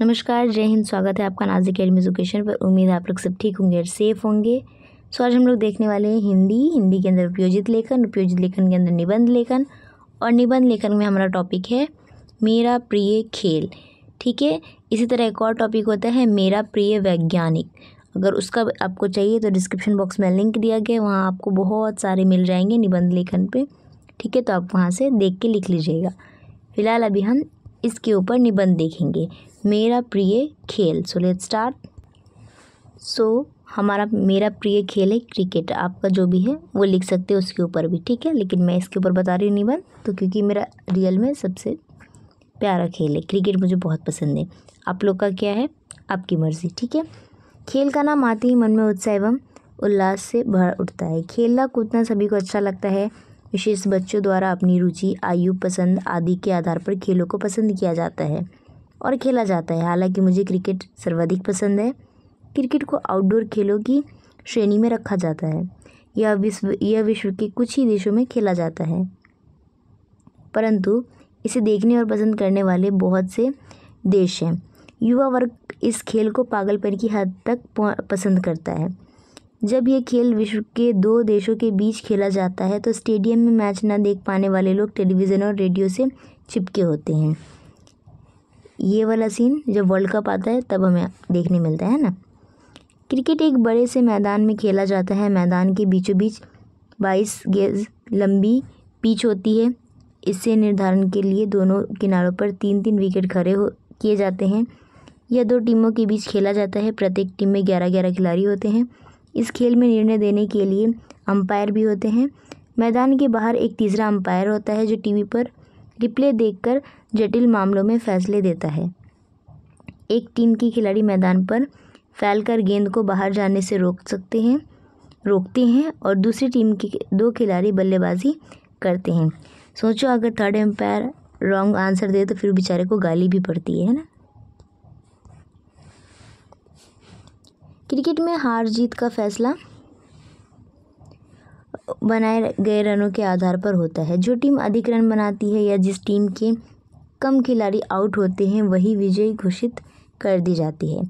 नमस्कार जय हिंद स्वागत है आपका नाजिक अकेडमी एजुकेशन पर उम्मीद है आप लोग सब ठीक होंगे और सेफ होंगे सो आज हम लोग देखने वाले हैं हिंदी हिंदी के अंदर उपयोजित लेखन उपयोजित लेखन के अंदर निबंध लेखन और निबंध लेखन में हमारा टॉपिक है मेरा प्रिय खेल ठीक है इसी तरह एक और टॉपिक होता है मेरा प्रिय वैज्ञानिक अगर उसका आपको चाहिए तो डिस्क्रिप्शन बॉक्स में लिंक दिया गया वहाँ आपको बहुत सारे मिल जाएंगे निबंध लेखन पर ठीक है तो आप वहाँ से देख के लिख लीजिएगा फिलहाल अभी हम इसके ऊपर निबंध देखेंगे मेरा प्रिय खेल सो लेट स्टार्ट सो हमारा मेरा प्रिय खेल है क्रिकेट आपका जो भी है वो लिख सकते हो उसके ऊपर भी ठीक है लेकिन मैं इसके ऊपर बता रही हूँ निबंध तो क्योंकि मेरा रियल में सबसे प्यारा खेल है क्रिकेट मुझे बहुत पसंद है आप लोग का क्या है आपकी मर्ज़ी ठीक है खेल का नाम आते ही मन में उत्साह एवं उल्लास से भर उठता है खेलना कूदना सभी को अच्छा लगता है विशेष बच्चों द्वारा अपनी रुचि आयु पसंद आदि के आधार पर खेलों को पसंद किया जाता है और खेला जाता है हालांकि मुझे क्रिकेट सर्वाधिक पसंद है क्रिकेट को आउटडोर खेलों की श्रेणी में रखा जाता है यह विश्व यह विश्व के कुछ ही देशों में खेला जाता है परंतु इसे देखने और पसंद करने वाले बहुत से देश हैं युवा वर्ग इस खेल को पागलपन की हद तक पसंद करता है जब ये खेल विश्व के दो देशों के बीच खेला जाता है तो स्टेडियम में मैच ना देख पाने वाले लोग टेलीविज़न और रेडियो से चिपके होते हैं ये वाला सीन जब वर्ल्ड कप आता है तब हमें देखने मिलता है ना क्रिकेट एक बड़े से मैदान में खेला जाता है मैदान के बीचों बीच बाईस गेज लंबी पिच होती है इससे निर्धारण के लिए दोनों किनारों पर तीन तीन विकेट खड़े हो किए जाते हैं यह दो टीमों के बीच खेला जाता है प्रत्येक टीम में ग्यारह ग्यारह खिलाड़ी होते हैं इस खेल में निर्णय देने के लिए अंपायर भी होते हैं मैदान के बाहर एक तीसरा अंपायर होता है जो टीवी पर रिप्ले देखकर जटिल मामलों में फैसले देता है एक टीम के खिलाड़ी मैदान पर फैल कर गेंद को बाहर जाने से रोक सकते हैं रोकते हैं और दूसरी टीम के दो खिलाड़ी बल्लेबाजी करते हैं सोचो अगर थर्ड एम्पायर रॉन्ग आंसर दे तो फिर बेचारे को गाली भी पड़ती है ना क्रिकेट में हार जीत का फैसला बनाए गए रनों के आधार पर होता है जो टीम अधिक रन बनाती है या जिस टीम के कम खिलाड़ी आउट होते हैं वही विजयी घोषित कर दी जाती है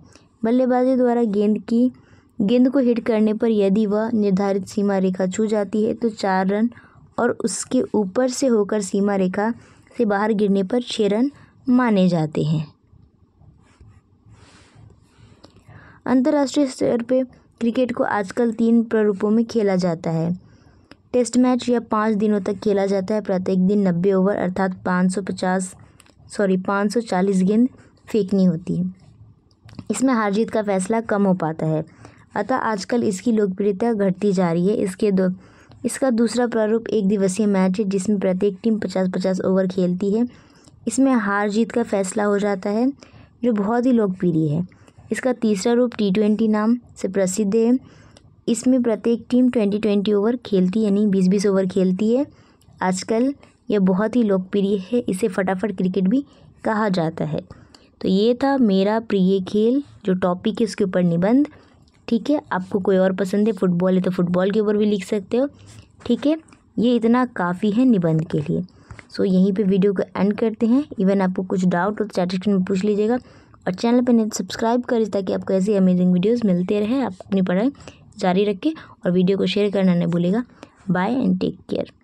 बल्लेबाजी द्वारा गेंद की गेंद को हिट करने पर यदि वह निर्धारित सीमा रेखा छू जाती है तो चार रन और उसके ऊपर से होकर सीमा रेखा से बाहर गिरने पर छः रन माने जाते हैं अंतर्राष्ट्रीय स्तर पे क्रिकेट को आजकल तीन प्रारूपों में खेला जाता है टेस्ट मैच यह पाँच दिनों तक खेला जाता है प्रत्येक दिन नब्बे ओवर अर्थात पाँच सौ पचास सॉरी पाँच सौ चालीस गेंद फेंकनी होती है इसमें हार जीत का फैसला कम हो पाता है अतः आजकल इसकी लोकप्रियता घटती जा रही है इसके दो इसका दूसरा प्रारूप एक दिवसीय मैच है जिसमें प्रत्येक टीम पचास पचास ओवर खेलती है इसमें हार जीत का फैसला हो जाता है जो बहुत ही लोकप्रिय है इसका तीसरा रूप टी ट्वेंटी नाम से प्रसिद्ध है इसमें प्रत्येक टीम ट्वेंटी ट्वेंटी ओवर खेलती यानी बीस बीस ओवर खेलती है आजकल यह बहुत ही लोकप्रिय है इसे फटाफट क्रिकेट भी कहा जाता है तो ये था मेरा प्रिय खेल जो टॉपिक है उसके ऊपर निबंध ठीक है आपको कोई और पसंद है फुटबॉल है तो फुटबॉल के ऊपर भी लिख सकते हो ठीक है ये इतना काफ़ी है निबंध के लिए सो यहीं पे वीडियो को एंड करते हैं इवन आपको कुछ डाउट हो तो चैट में पूछ लीजिएगा और चैनल पर नहीं सब्सक्राइब करें ताकि आपको ऐसी अमेजिंग वीडियोस मिलते रहे आप अपनी पढ़ाई जारी रखें और वीडियो को शेयर करना नहीं भूलेगा बाय एंड टेक केयर